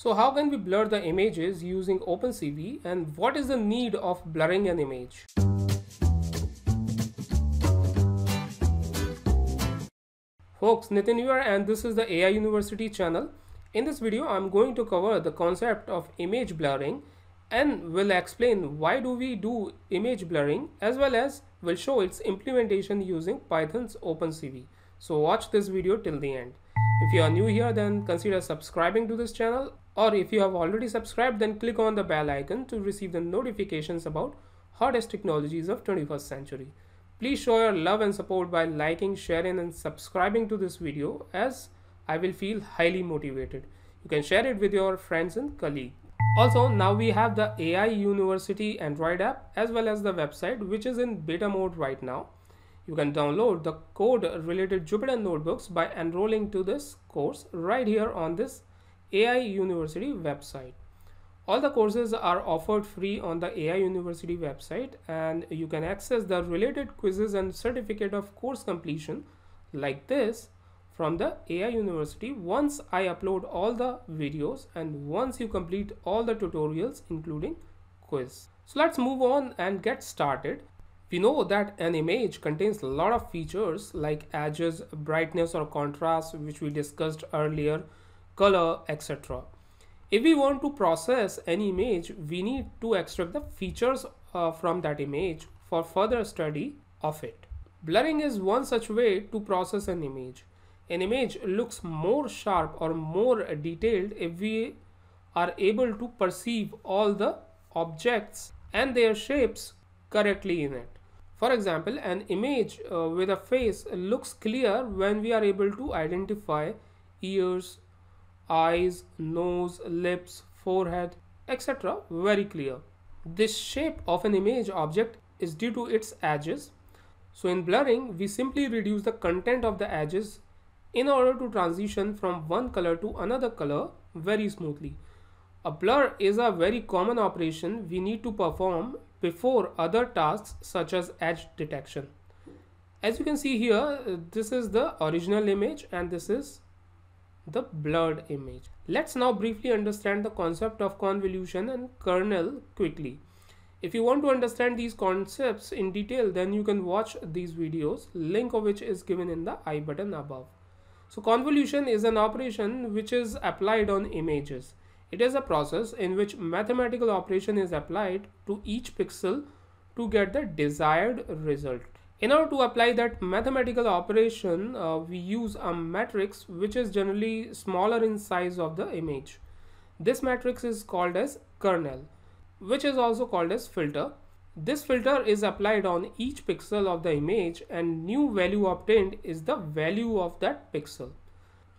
So how can we blur the images using OpenCV and what is the need of blurring an image? Folks, Nitin here and this is the AI University channel. In this video, I'm going to cover the concept of image blurring and will explain why do we do image blurring as well as will show its implementation using Python's OpenCV. So watch this video till the end. If you are new here then consider subscribing to this channel or if you have already subscribed, then click on the bell icon to receive the notifications about hottest technologies of 21st century. Please show your love and support by liking, sharing and subscribing to this video as I will feel highly motivated. You can share it with your friends and colleagues. Also, now we have the AI University Android app as well as the website which is in beta mode right now. You can download the code related Jupyter notebooks by enrolling to this course right here on this AI University website. All the courses are offered free on the AI University website and you can access the related quizzes and certificate of course completion like this from the AI University once I upload all the videos and once you complete all the tutorials including quiz. So let's move on and get started. We know that an image contains a lot of features like edges, brightness or contrast which we discussed earlier color, etc. If we want to process any image, we need to extract the features uh, from that image for further study of it. Blurring is one such way to process an image. An image looks more sharp or more detailed if we are able to perceive all the objects and their shapes correctly in it. For example, an image uh, with a face looks clear when we are able to identify ears, eyes, nose, lips, forehead, etc. very clear. This shape of an image object is due to its edges. So in blurring, we simply reduce the content of the edges in order to transition from one color to another color very smoothly. A blur is a very common operation we need to perform before other tasks such as edge detection. As you can see here, this is the original image and this is the blurred image. Let's now briefly understand the concept of convolution and kernel quickly. If you want to understand these concepts in detail, then you can watch these videos, link of which is given in the I button above. So convolution is an operation which is applied on images. It is a process in which mathematical operation is applied to each pixel to get the desired result. In order to apply that mathematical operation, uh, we use a matrix which is generally smaller in size of the image. This matrix is called as kernel, which is also called as filter. This filter is applied on each pixel of the image and new value obtained is the value of that pixel.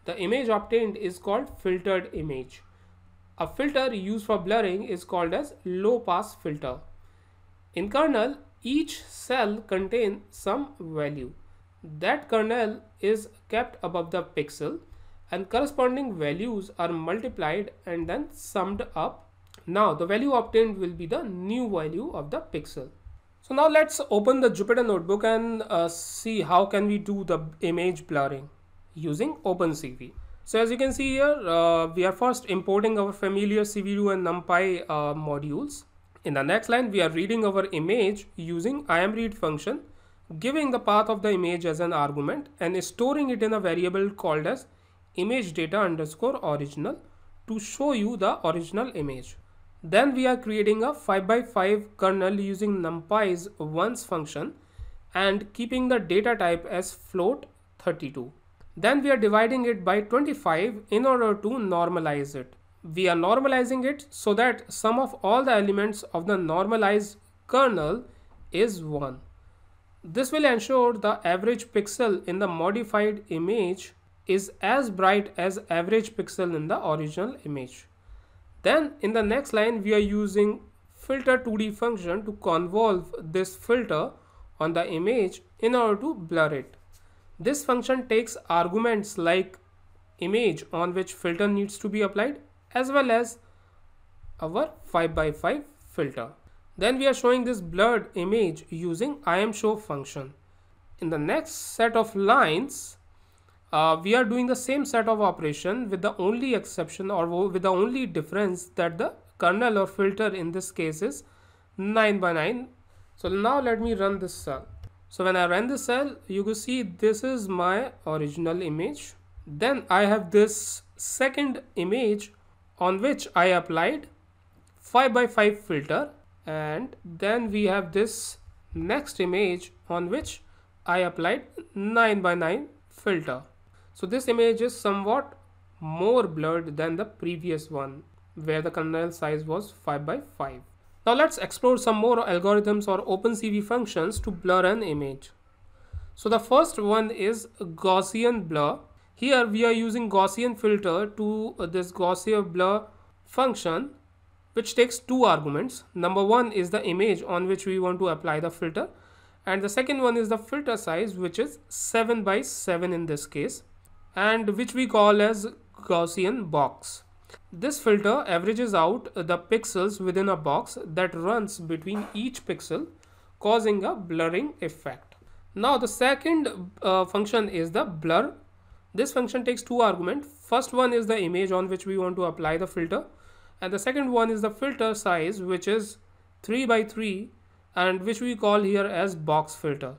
The image obtained is called filtered image. A filter used for blurring is called as low pass filter. In kernel, each cell contains some value. That kernel is kept above the pixel and corresponding values are multiplied and then summed up. Now the value obtained will be the new value of the pixel. So now let's open the Jupyter notebook and uh, see how can we do the image blurring using OpenCV. So as you can see here, uh, we are first importing our familiar CVU and NumPy uh, modules. In the next line, we are reading our image using imread function, giving the path of the image as an argument and storing it in a variable called as image data underscore original to show you the original image. Then we are creating a 5x5 kernel using numpy's once function and keeping the data type as float 32. Then we are dividing it by 25 in order to normalize it we are normalizing it so that sum of all the elements of the normalized kernel is 1. This will ensure the average pixel in the modified image is as bright as average pixel in the original image. Then in the next line we are using filter2d function to convolve this filter on the image in order to blur it. This function takes arguments like image on which filter needs to be applied as well as our 5x5 filter. Then we are showing this blurred image using imshow function. In the next set of lines, uh, we are doing the same set of operation with the only exception or with the only difference that the kernel or filter in this case is 9 by 9. So now let me run this cell. So when I run this cell, you can see this is my original image. Then I have this second image on which I applied 5 by 5 filter and then we have this next image on which I applied 9 by 9 filter. So this image is somewhat more blurred than the previous one where the kernel size was 5 by 5. Now let's explore some more algorithms or OpenCV functions to blur an image. So the first one is Gaussian blur here we are using Gaussian filter to uh, this Gaussian blur function which takes two arguments. Number one is the image on which we want to apply the filter and the second one is the filter size which is 7 by 7 in this case and which we call as Gaussian box. This filter averages out the pixels within a box that runs between each pixel causing a blurring effect. Now the second uh, function is the blur this function takes two arguments. First one is the image on which we want to apply the filter. And the second one is the filter size, which is 3 by 3 and which we call here as box filter.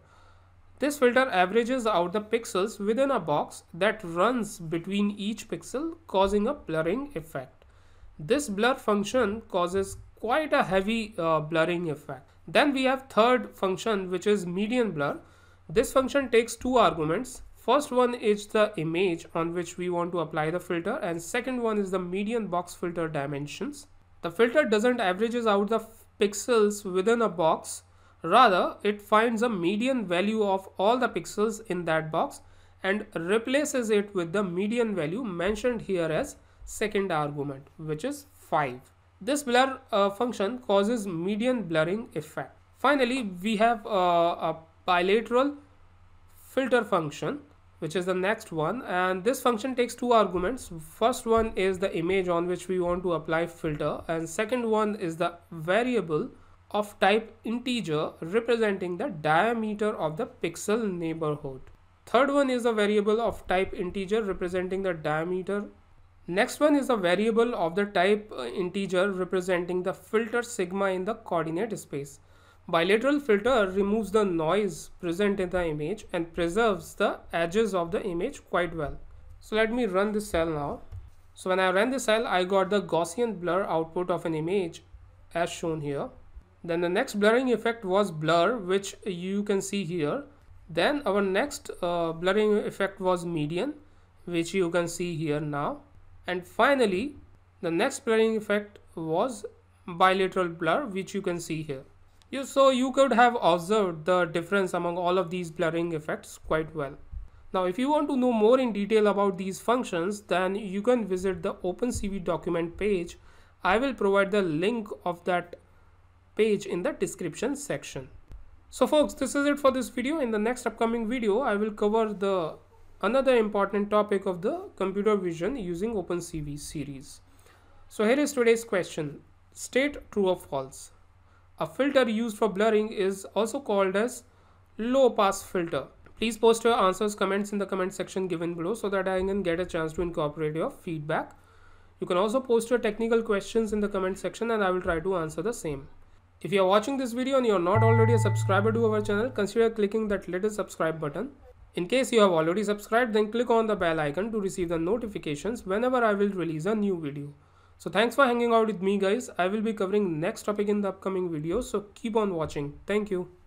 This filter averages out the pixels within a box that runs between each pixel causing a blurring effect. This blur function causes quite a heavy uh, blurring effect. Then we have third function which is median blur. This function takes two arguments. First one is the image on which we want to apply the filter and second one is the median box filter dimensions. The filter doesn't averages out the pixels within a box. Rather, it finds a median value of all the pixels in that box and replaces it with the median value mentioned here as second argument, which is 5. This blur uh, function causes median blurring effect. Finally, we have uh, a bilateral filter function which is the next one and this function takes two arguments first one is the image on which we want to apply filter and second one is the variable of type integer representing the diameter of the pixel neighborhood third one is a variable of type integer representing the diameter next one is a variable of the type uh, integer representing the filter sigma in the coordinate space Bilateral filter removes the noise present in the image and preserves the edges of the image quite well. So let me run this cell now. So when I ran this cell, I got the Gaussian blur output of an image as shown here. Then the next blurring effect was blur, which you can see here. Then our next uh, blurring effect was median, which you can see here now. And finally, the next blurring effect was bilateral blur, which you can see here. You, so you could have observed the difference among all of these blurring effects quite well. Now if you want to know more in detail about these functions then you can visit the OpenCV document page. I will provide the link of that page in the description section. So folks this is it for this video. In the next upcoming video I will cover the another important topic of the computer vision using OpenCV series. So here is today's question. State true or false. A filter used for blurring is also called as low pass filter. Please post your answers, comments in the comment section given below so that I can get a chance to incorporate your feedback. You can also post your technical questions in the comment section and I will try to answer the same. If you are watching this video and you are not already a subscriber to our channel, consider clicking that little subscribe button. In case you have already subscribed, then click on the bell icon to receive the notifications whenever I will release a new video. So thanks for hanging out with me guys. I will be covering next topic in the upcoming video. So keep on watching. Thank you.